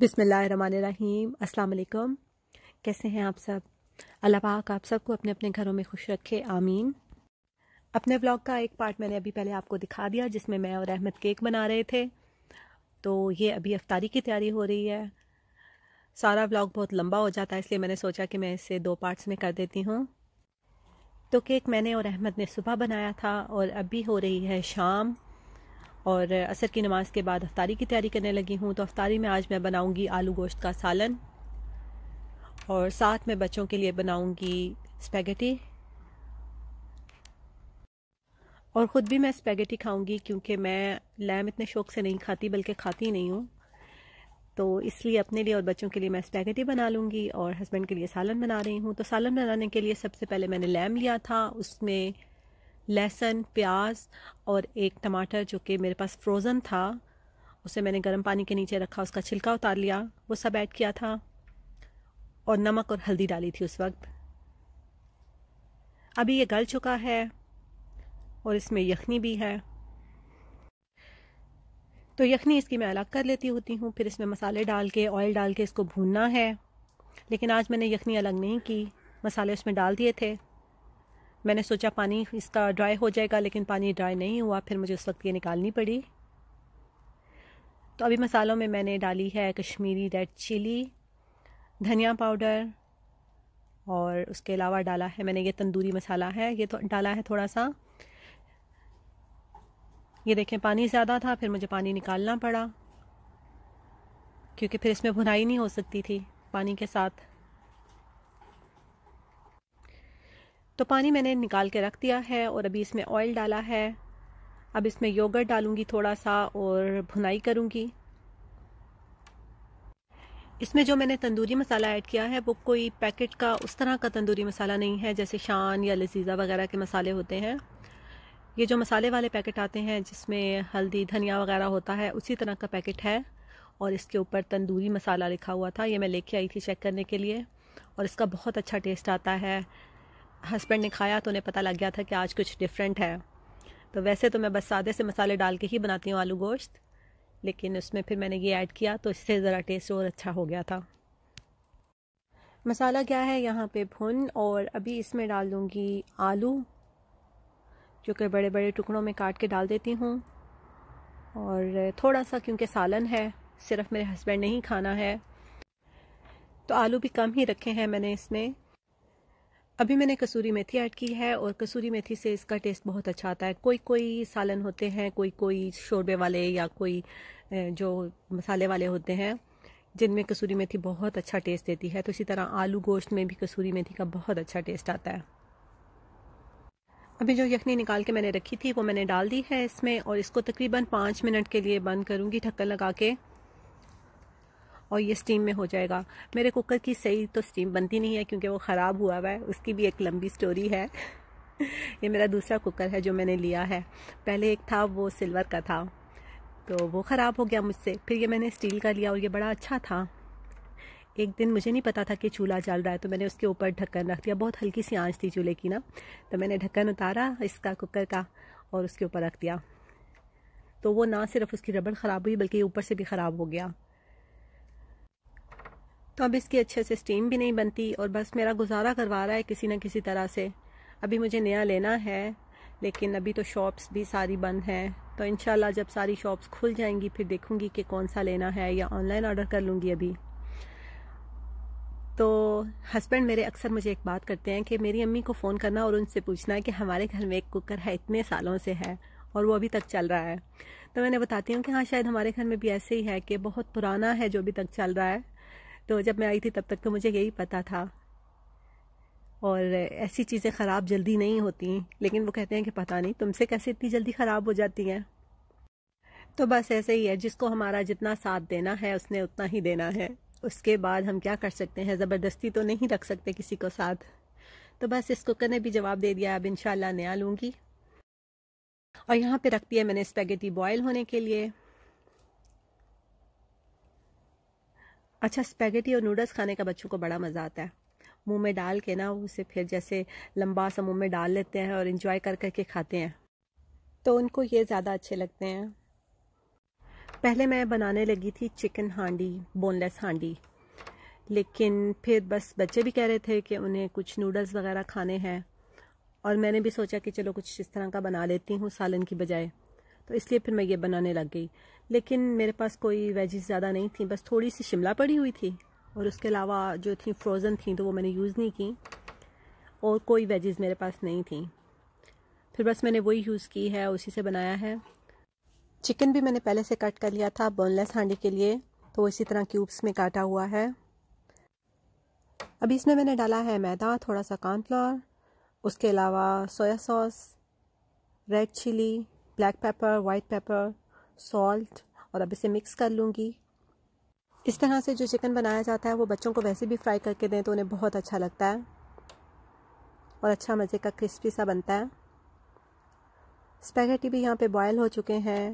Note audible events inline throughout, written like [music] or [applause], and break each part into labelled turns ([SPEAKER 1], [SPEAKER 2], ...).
[SPEAKER 1] बिसमीम अलकुम कैसे हैं आप सब अल्लाह पाक आप सबको अपने अपने घरों में खुश रखे आमीन अपने व्लॉग का एक पार्ट मैंने अभी पहले आपको दिखा दिया जिसमें मैं और अहमद केक बना रहे थे तो ये अभी अफ्तारी की तैयारी हो रही है सारा व्लॉग बहुत लंबा हो जाता है इसलिए मैंने सोचा कि मैं इसे दो पार्ट्स में कर देती हूँ तो केक मैंने और अहमद ने सुबह बनाया था और अभी हो रही है शाम और असर की नमाज़ के बाद अफ्तारी की तैयारी करने लगी हूँ तो अफ्तारी में आज मैं बनाऊँगी आलू गोश्त का सालन और साथ में बच्चों के लिए बनाऊँगी स्पेगेटी और ख़ुद भी मैं स्पेगेटी खाऊँगी क्योंकि मैं लैम इतने शौक़ से नहीं खाती बल्कि खाती ही नहीं हूँ तो इसलिए अपने लिए और बच्चों के लिए मैं स्पैगेटी बना लूँगी और हस्बैंड के लिए सालन बना रही हूँ तो सालन बनाने के लिए सबसे पहले मैंने लैम लिया था उसमें लहसुन प्याज और एक टमाटर जो कि मेरे पास फ्रोज़न था उसे मैंने गर्म पानी के नीचे रखा उसका छिलका उतार लिया वो सब ऐड किया था और नमक और हल्दी डाली थी उस वक्त अभी ये गल चुका है और इसमें यखनी भी है तो यखनी इसकी मैं अलग कर लेती होती हूँ फिर इसमें मसाले डाल के ऑयल डाल के इसको भूनना है लेकिन आज मैंने यखनी अलग नहीं की मसाले उसमें डाल दिए थे मैंने सोचा पानी इसका ड्राई हो जाएगा लेकिन पानी ड्राई नहीं हुआ फिर मुझे उस वक्त ये निकालनी पड़ी तो अभी मसालों में मैंने डाली है कश्मीरी रेड चिली धनिया पाउडर और उसके अलावा डाला है मैंने ये तंदूरी मसाला है ये तो डाला है थोड़ा सा ये देखें पानी ज़्यादा था फिर मुझे पानी निकालना पड़ा क्योंकि फिर इसमें भुनाई नहीं हो सकती थी पानी के साथ तो पानी मैंने निकाल के रख दिया है और अभी इसमें ऑयल डाला है अब इसमें योगर्ट डालूंगी थोड़ा सा और भुनाई करूंगी इसमें जो मैंने तंदूरी मसाला ऐड किया है वो कोई पैकेट का उस तरह का तंदूरी मसाला नहीं है जैसे शान या लजीज़ा वगैरह के मसाले होते हैं ये जो मसाले वाले पैकेट आते हैं जिसमें हल्दी धनिया वगैरह होता है उसी तरह का पैकेट है और इसके ऊपर तंदूरी मसाला लिखा हुआ था ये मैं लेके आई थी चेक करने के लिए और इसका बहुत अच्छा टेस्ट आता है हस्बैंड ने खाया तो उन्हें पता लग गया था कि आज कुछ डिफरेंट है तो वैसे तो मैं बस सादे से मसाले डाल के ही बनाती हूँ आलू गोश्त लेकिन उसमें फिर मैंने ये ऐड किया तो इससे ज़रा टेस्ट और अच्छा हो गया था मसाला क्या है यहाँ पे भुन और अभी इसमें डाल दूँगी आलू जो कि बड़े बड़े टुकड़ों में काट के डाल देती हूँ और थोड़ा सा क्योंकि सालन है सिर्फ मेरे हस्बैंड ने ही खाना है तो आलू भी कम ही रखे हैं मैंने इसमें अभी मैंने कसूरी मेथी ऐड की है और कसूरी मेथी से इसका टेस्ट बहुत अच्छा आता है कोई कोई सालन होते हैं कोई कोई शोरबे वाले या कोई जो मसाले वाले होते हैं जिनमें कसूरी मेथी बहुत अच्छा टेस्ट देती है तो इसी तरह आलू गोश्त में भी कसूरी मेथी का बहुत अच्छा टेस्ट आता है अभी जो यखनी निकाल के मैंने रखी थी वो मैंने डाल दी है इसमें और इसको तकरीबन पाँच मिनट के लिए बंद करूँगी ढक्कन लगा के और ये स्टीम में हो जाएगा मेरे कुकर की सही तो स्टीम बनती नहीं है क्योंकि वो ख़राब हुआ हुआ है उसकी भी एक लंबी स्टोरी है [laughs] ये मेरा दूसरा कुकर है जो मैंने लिया है पहले एक था वो सिल्वर का था तो वो ख़राब हो गया मुझसे फिर ये मैंने स्टील का लिया और ये बड़ा अच्छा था एक दिन मुझे नहीं पता था कि चूल्हा जल रहा है तो मैंने उसके ऊपर ढक्कन रख दिया बहुत हल्की सी आंच थी चूल्हे की ना तो मैंने ढक्कन उतारा इसका कुकर का और उसके ऊपर रख दिया तो वो ना सिर्फ उसकी रबड़ ख़राब हुई बल्कि ऊपर से भी ख़राब हो गया तो अब इसकी अच्छे से स्टीम भी नहीं बनती और बस मेरा गुजारा करवा रहा है किसी न किसी तरह से अभी मुझे नया लेना है लेकिन अभी तो शॉप्स भी सारी बंद हैं तो इन जब सारी शॉप्स खुल जाएंगी फिर देखूंगी कि कौन सा लेना है या ऑनलाइन ऑर्डर कर लूँगी अभी तो हस्बैंड मेरे अक्सर मुझे एक बात करते हैं कि मेरी अम्मी को फ़ोन करना और उनसे पूछना है कि हमारे घर में एक कुकर है इतने सालों से है और वो अभी तक चल रहा है तो मैंने बताती हूँ कि हाँ शायद हमारे घर में भी ऐसे ही है कि बहुत पुराना है जो अभी तक चल रहा है तो जब मैं आई थी तब तक तो मुझे यही पता था और ऐसी चीज़ें ख़राब जल्दी नहीं होती लेकिन वो कहते हैं कि पता नहीं तुमसे कैसे इतनी जल्दी ख़राब हो जाती हैं तो बस ऐसे ही है जिसको हमारा जितना साथ देना है उसने उतना ही देना है उसके बाद हम क्या कर सकते हैं ज़बरदस्ती तो नहीं रख सकते किसी को साथ तो बस इस कुकर ने भी जवाब दे दिया अब इनशाला नया लूँगी और यहाँ पे रख दिया मैंने स्पेगेटी बॉयल होने के लिए अच्छा स्पेगेटी और नूडल्स खाने का बच्चों को बड़ा मज़ा आता है मुंह में डाल के ना उसे फिर जैसे लंबा सा मुंह में डाल लेते हैं और इन्जॉय कर करके खाते हैं तो उनको ये ज़्यादा अच्छे लगते हैं पहले मैं बनाने लगी थी चिकन हांडी बोनलेस हांडी लेकिन फिर बस बच्चे भी कह रहे थे कि उन्हें कुछ नूडल्स वगैरह खाने हैं और मैंने भी सोचा कि चलो कुछ इस तरह का बना लेती हूँ सालन की बजाय तो इसलिए फिर मैं ये बनाने लग गई लेकिन मेरे पास कोई वेजिस ज़्यादा नहीं थी बस थोड़ी सी शिमला पड़ी हुई थी और उसके अलावा जो थी फ्रोज़न थी तो वो मैंने यूज़ नहीं की और कोई वेजिस मेरे पास नहीं थी फिर बस मैंने वही यूज़ की है उसी से बनाया है चिकन भी मैंने पहले से कट कर लिया था बोनलेस हांडी के लिए तो इसी तरह क्यूब्स में काटा हुआ है अभी इसमें मैंने डाला है मैदा थोड़ा सा कॉर्नफ्लोर उसके अलावा soya sauce red chilli black pepper white pepper salt और अब इसे मिक्स कर लूँगी इस तरह से जो चिकन बनाया जाता है वो बच्चों को वैसे भी फ्राई करके दें तो उन्हें बहुत अच्छा लगता है और अच्छा मज़े का क्रिस्पी सा बनता है स्पैगेटी भी यहाँ पे बॉयल हो चुके हैं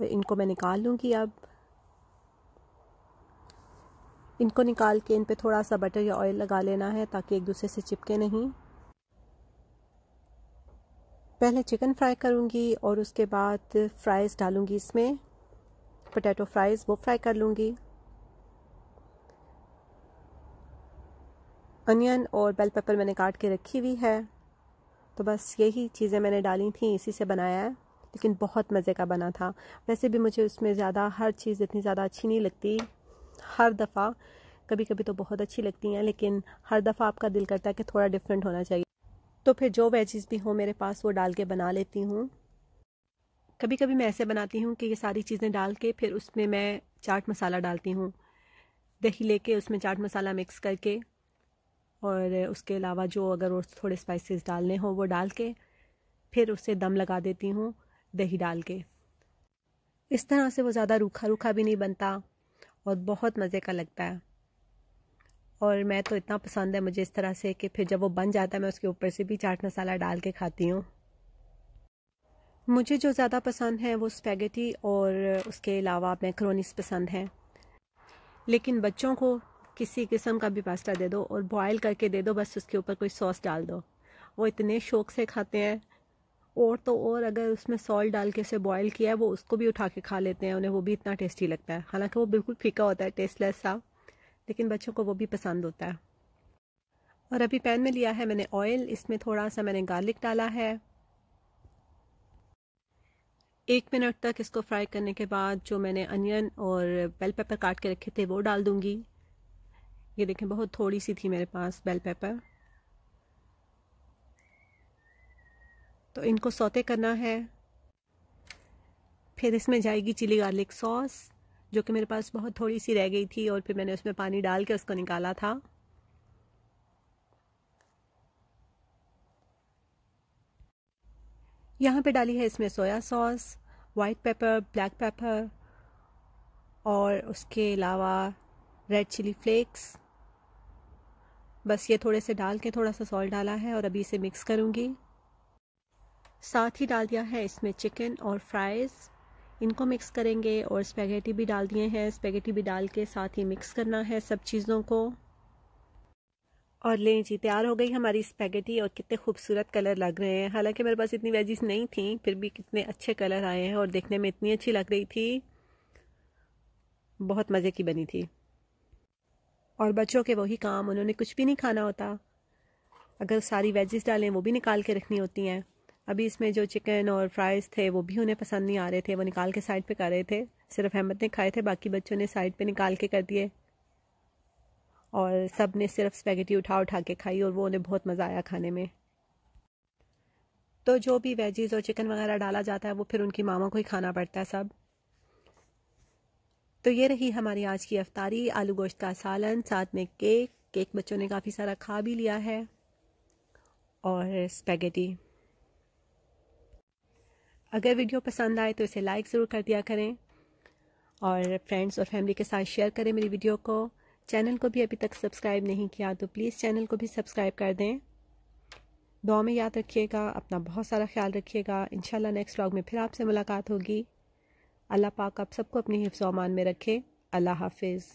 [SPEAKER 1] और इनको मैं निकाल लूँगी अब इनको निकाल के इन पे थोड़ा सा बटर या ऑयल लगा लेना है ताकि एक दूसरे से चिपके नहीं पहले चिकन फ्राई करूँगी और उसके बाद फ्राइज़ डालूँगी इसमें पोटैटो फ्राइज़ वो फ्राई कर लूँगी अनियन और बेल पेपर मैंने काट के रखी हुई है तो बस यही चीज़ें मैंने डाली थी इसी से बनाया है लेकिन बहुत मज़े का बना था वैसे भी मुझे उसमें ज़्यादा हर चीज़ इतनी ज़्यादा अच्छी नहीं लगती हर दफ़ा कभी कभी तो बहुत अच्छी लगती हैं लेकिन हर दफ़ा आपका दिल करता है कि थोड़ा डिफरेंट होना चाहिए तो फिर जो वेजेस भी हों मेरे पास वो डाल के बना लेती हूँ कभी कभी मैं ऐसे बनाती हूँ कि ये सारी चीज़ें डाल के फिर उसमें मैं चाट मसाला डालती हूँ दही लेके उसमें चाट मसाला मिक्स करके और उसके अलावा जो अगर और थोड़े स्पाइसेस डालने हों वो डाल के फिर उसे दम लगा देती हूँ दही डाल के इस तरह से वो ज़्यादा रूखा रूखा भी नहीं बनता और बहुत मज़े का लगता है और मैं तो इतना पसंद है मुझे इस तरह से कि फिर जब वो बन जाता है मैं उसके ऊपर से भी चाट मसाला डाल के खाती हूँ मुझे जो ज़्यादा पसंद है वो स्पैगेटी और उसके अलावा मैक्रोनीस पसंद हैं लेकिन बच्चों को किसी किस्म का भी पास्ता दे दो और बॉयल करके दे दो बस उसके ऊपर कोई सॉस डाल दो वो इतने शौक से खाते हैं और तो और अगर उसमें सॉल्ट डाल के उसे बॉयल किया है वो उसको भी उठा के खा लेते हैं उन्हें वो भी इतना टेस्टी लगता है हालांकि वो बिल्कुल फीका होता है टेस्टलेस सा लेकिन बच्चों को वो भी पसंद होता है और अभी पैन में लिया है मैंने ऑयल इसमें थोड़ा सा मैंने गार्लिक डाला है एक मिनट तक इसको फ्राई करने के बाद जो मैंने अनियन और बेल पेपर काट के रखे थे वो डाल दूंगी ये देखें बहुत थोड़ी सी थी मेरे पास बेल पेपर तो इनको सौते करना है फिर इसमें जाएगी चिली गार्लिक सॉस जो कि मेरे पास बहुत थोड़ी सी रह गई थी और फिर मैंने उसमें पानी डाल के उसको निकाला था यहाँ पे डाली है इसमें soya sauce white pepper black pepper और उसके अलावा रेड चिली फ्लेक्स बस ये थोड़े से डाल के थोड़ा सा सॉल्ट डाला है और अभी इसे मिक्स करूँगी साथ ही डाल दिया है इसमें चिकन और फ्राइज़ इनको मिक्स करेंगे और स्पेगेटी भी डाल दिए हैं स्पेगेटी भी डाल के साथ ही मिक्स करना है सब चीज़ों को और लें जी तैयार हो गई हमारी स्पेगेटी और कितने खूबसूरत कलर लग रहे हैं हालांकि मेरे पास इतनी वेजिस नहीं थी फिर भी कितने अच्छे कलर आए हैं और देखने में इतनी अच्छी लग रही थी बहुत मज़े की बनी थी और बच्चों के वही काम उन्होंने कुछ भी नहीं खाना होता अगर सारी वेजेस डालें वो भी निकाल के रखनी होती हैं अभी इसमें जो चिकन और फ्राइज़ थे वो भी उन्हें पसंद नहीं आ रहे थे वो निकाल के साइड पे कर रहे थे सिर्फ अहमद ने खाए थे बाकी बच्चों ने साइड पे निकाल के कर दिए और सब ने सिर्फ स्पेगेटी उठा उठा के खाई और वो उन्हें बहुत मज़ा आया खाने में तो जो भी वेजीज़ और चिकन वगैरह डाला जाता है वो फिर उनकी मामा को ही खाना पड़ता है सब तो ये रही हमारी आज की अफ्तारी आलू गोश्त का सालन साथ में केक केक बच्चों ने काफ़ी सारा खा भी लिया है और स्पेगेटी अगर वीडियो पसंद आए तो इसे लाइक ज़रूर कर दिया करें और फ्रेंड्स और फैमिली के साथ शेयर करें मेरी वीडियो को चैनल को भी अभी तक सब्सक्राइब नहीं किया तो प्लीज़ चैनल को भी सब्सक्राइब कर दें दुआ में याद रखिएगा अपना बहुत सारा ख्याल रखिएगा इन नेक्स्ट व्लॉग में फिर आपसे मुलाकात होगी अल्लाह पाक आप सबको अपनी हिफ्ज़ अमान में रखे अल्लाह हाफिज़